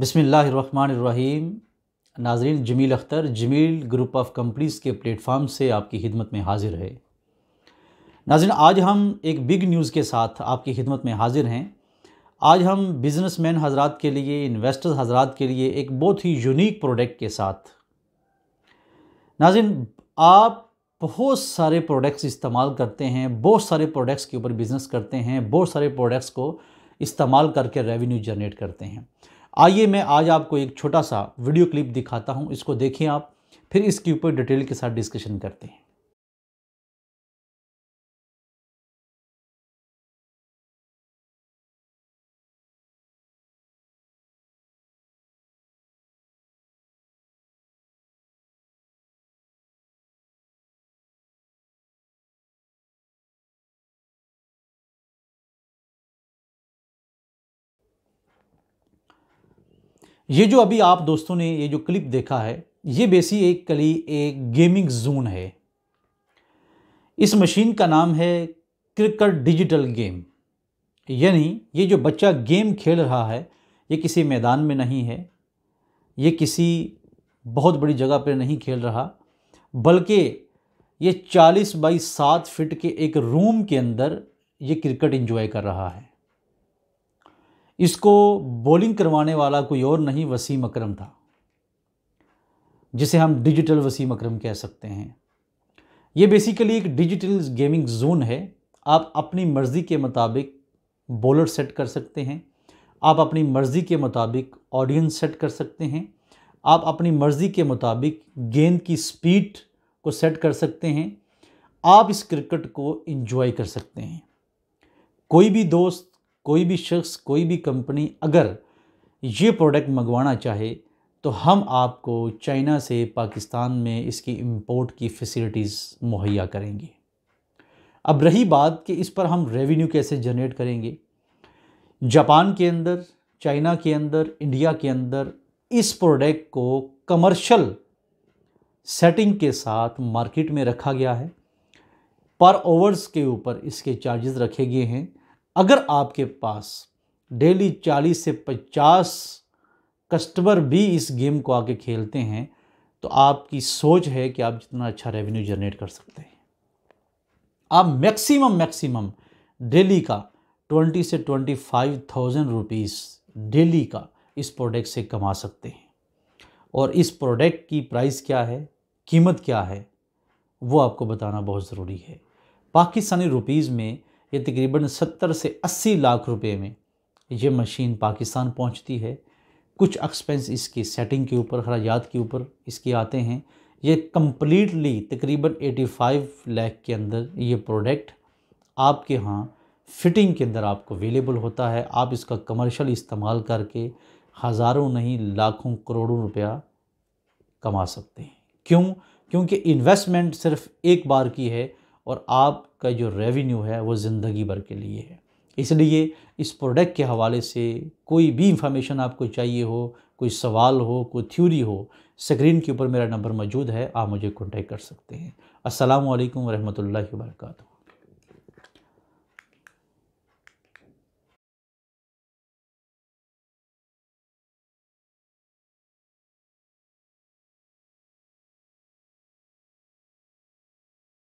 बसमीम नाजरीन Jamil Akhtar Jamil group of companies के प्लेटफार्म से आपकी खिदमत में हाजिर है नाजरीन आज हम एक बिग न्यूज़ के साथ आपकी खिदमत में हाजिर हैं आज हम बिज़नेस मैन हजरात के लिए इन्वेस्टर्स हजरात के लिए एक बहुत ही यूनिक प्रोडक्ट के साथ नाजिन आप बहुत सारे प्रोडक्ट्स इस्तेमाल करते हैं बहुत सारे प्रोडक्ट्स के ऊपर बिज़नेस करते हैं बहुत सारे प्रोडक्ट्स को इस्तेमाल करके रेवेन्यू जनरेट करते हैं आइए मैं आज आपको एक छोटा सा वीडियो क्लिप दिखाता हूँ इसको देखें आप फिर इसके ऊपर डिटेल के साथ डिस्कशन करते हैं ये जो अभी आप दोस्तों ने ये जो क्लिप देखा है ये बेसिकली एक गेमिंग जोन है इस मशीन का नाम है क्रिकेट डिजिटल गेम यानी ये जो बच्चा गेम खेल रहा है ये किसी मैदान में नहीं है ये किसी बहुत बड़ी जगह पर नहीं खेल रहा बल्कि ये 40 बाई 7 फिट के एक रूम के अंदर ये क्रिकेट एंजॉय कर रहा है इसको बॉलिंग करवाने वाला कोई और नहीं वसीम अकरम था जिसे हम डिजिटल वसीम अकरम कह सकते हैं ये बेसिकली एक डिजिटल गेमिंग जोन है आप अपनी मर्ज़ी के मुताबिक बॉलर सेट कर सकते हैं आप अपनी मर्ज़ी के मुताबिक ऑडियंस सेट कर सकते हैं आप अपनी मर्ज़ी के मुताबिक गेंद की स्पीड को सेट कर सकते हैं आप इस क्रिकेट को इन्जॉय कर सकते हैं कोई भी दोस्त कोई भी शख्स कोई भी कंपनी अगर ये प्रोडक्ट मंगवाना चाहे तो हम आपको चाइना से पाकिस्तान में इसकी इंपोर्ट की फैसिलिटीज़ मुहैया करेंगे अब रही बात कि इस पर हम रेवेन्यू कैसे जनरेट करेंगे जापान के अंदर चाइना के अंदर इंडिया के अंदर इस प्रोडक्ट को कमर्शल सेटिंग के साथ मार्केट में रखा गया है पर ओवर्स के ऊपर इसके चार्जेस रखे गए हैं अगर आपके पास डेली चालीस से पचास कस्टमर भी इस गेम को आके खेलते हैं तो आपकी सोच है कि आप जितना अच्छा रेवेन्यू जनरेट कर सकते हैं आप मैक्सिमम मैक्सिमम डेली का ट्वेंटी से twenty five thousand rupees daily का इस प्रोडक्ट से कमा सकते हैं और इस प्रोडक्ट की प्राइस क्या है कीमत क्या है वो आपको बताना बहुत ज़रूरी है पाकिस्तानी रुपीज़ में ये तकरीबन सत्तर से अस्सी लाख रुपए में ये मशीन पाकिस्तान पहुंचती है कुछ एक्सपेंस इसकी सेटिंग के ऊपर खराजात के ऊपर इसके आते हैं ये कम्प्लीटली तकरीबन 85 लाख के अंदर ये प्रोडक्ट आपके यहाँ फ़िटिंग के अंदर आपको अवेलेबल होता है आप इसका कमर्शल इस्तेमाल करके हज़ारों नहीं लाखों करोड़ों रुपया कमा सकते हैं क्यों क्योंकि इन्वेस्टमेंट सिर्फ एक बार की है और आपका जो रेवेन्यू है वो ज़िंदगी भर के लिए है इसलिए इस प्रोडक्ट के हवाले से कोई भी इंफॉर्मेशन आपको चाहिए हो कोई सवाल हो कोई थ्योरी हो स्क्रीन के ऊपर मेरा नंबर मौजूद है आप मुझे कॉन्टेक्ट कर सकते हैं असलकम वरहमल वर्का